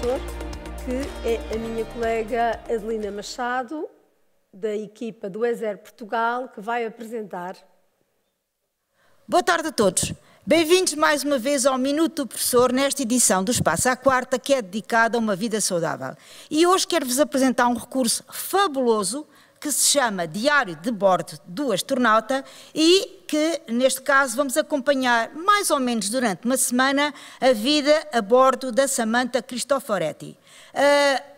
professor, que é a minha colega Adelina Machado, da equipa do Ezer Portugal, que vai apresentar. Boa tarde a todos. Bem-vindos mais uma vez ao Minuto do Professor, nesta edição do Espaço à Quarta, que é dedicada a uma vida saudável. E hoje quero-vos apresentar um recurso fabuloso que se chama Diário de Bordo do Astronauta e que, neste caso, vamos acompanhar mais ou menos durante uma semana a vida a bordo da Samantha Cristoforetti. Uh,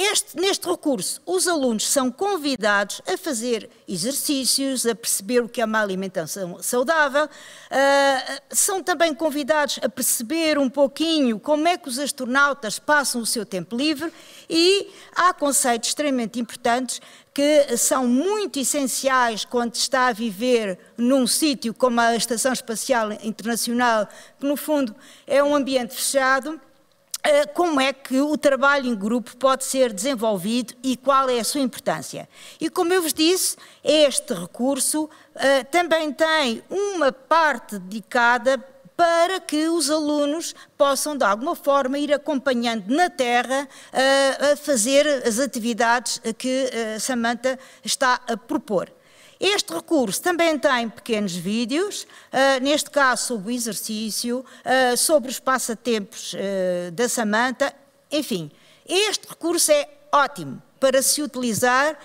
este, neste recurso, os alunos são convidados a fazer exercícios, a perceber o que é uma alimentação saudável, uh, são também convidados a perceber um pouquinho como é que os astronautas passam o seu tempo livre e há conceitos extremamente importantes que são muito essenciais quando está a viver num sítio como a Estação Espacial Internacional, que no fundo é um ambiente fechado eh, como é que o trabalho em grupo pode ser desenvolvido e qual é a sua importância. E como eu vos disse, este recurso eh, também tem uma parte dedicada para que os alunos possam, de alguma forma, ir acompanhando na terra eh, a fazer as atividades que Samanta está a propor. Este recurso também tem pequenos vídeos, uh, neste caso sobre o exercício, uh, sobre os passatempos uh, da Samanta, enfim. Este recurso é ótimo para se utilizar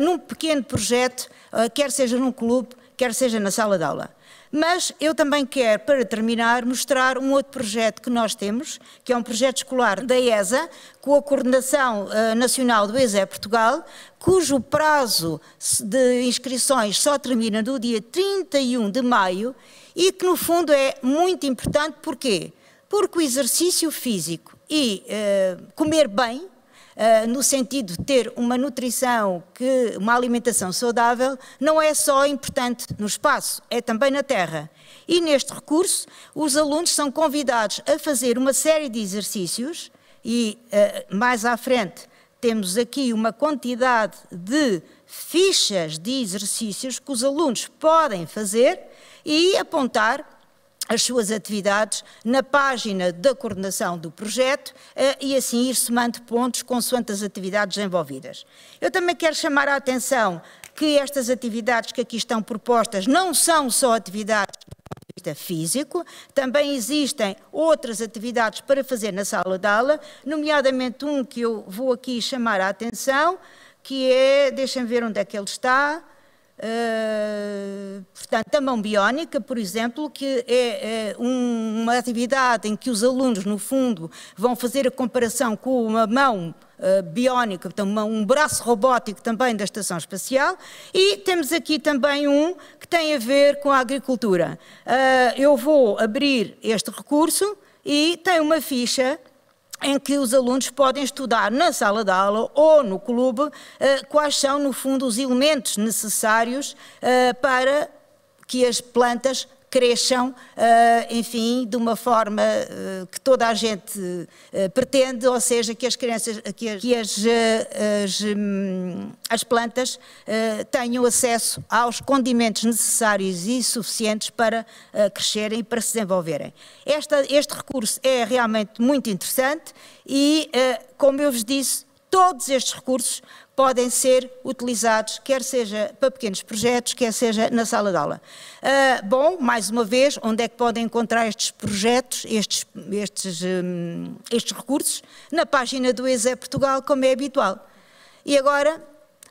num pequeno projeto, quer seja num clube, quer seja na sala de aula. Mas eu também quero, para terminar, mostrar um outro projeto que nós temos, que é um projeto escolar da ESA, com a coordenação eh, nacional do ESE Portugal, cujo prazo de inscrições só termina no dia 31 de maio e que, no fundo, é muito importante. Porquê? Porque o exercício físico e uh, comer bem eh, no sentido de ter uma nutrição, que, uma alimentação saudável, não é só importante no espaço, é também na terra. E neste recurso, os alunos são convidados a fazer uma série de exercícios e eh, mais à frente temos aqui uma quantidade de fichas de exercícios que os alunos podem fazer e apontar as suas atividades na página da coordenação do projeto eh, e assim ir somando pontos consoante as atividades envolvidas. Eu também quero chamar a atenção que estas atividades que aqui estão propostas não são só atividades físico, também existem outras atividades para fazer na sala de aula, nomeadamente um que eu vou aqui chamar a atenção, que é, deixem ver onde é que ele está, Uh, portanto, a mão biónica, por exemplo, que é, é um, uma atividade em que os alunos, no fundo, vão fazer a comparação com uma mão uh, biónica, portanto, uma, um braço robótico também da Estação Espacial. E temos aqui também um que tem a ver com a agricultura. Uh, eu vou abrir este recurso e tem uma ficha em que os alunos podem estudar na sala de aula ou no clube eh, quais são, no fundo, os elementos necessários eh, para que as plantas cresçam, eh, enfim, de uma forma eh, que toda a gente eh, pretende, ou seja, que as crianças, que as, que as, as, hum, as plantas tenham acesso aos condimentos necessários e suficientes para crescerem e para se desenvolverem. Esta, este recurso é realmente muito interessante e, como eu vos disse, todos estes recursos podem ser utilizados, quer seja para pequenos projetos, quer seja na sala de aula. Uh, bom, mais uma vez, onde é que podem encontrar estes projetos, estes, estes, um, estes recursos? Na página do ESE Portugal, como é habitual. E agora,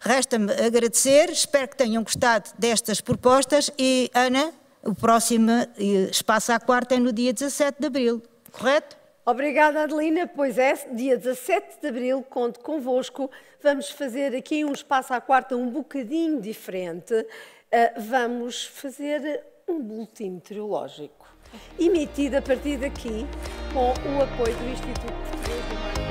resta-me agradecer, espero que tenham gostado destas propostas e, Ana, o próximo eh, espaço à quarta é no dia 17 de abril, correto? Obrigada, Adelina. Pois é, dia 17 de abril, conto convosco. Vamos fazer aqui um espaço à quarta um bocadinho diferente. Ah, vamos fazer um boletim meteorológico, emitido a partir daqui com o apoio do Instituto Português do Mar.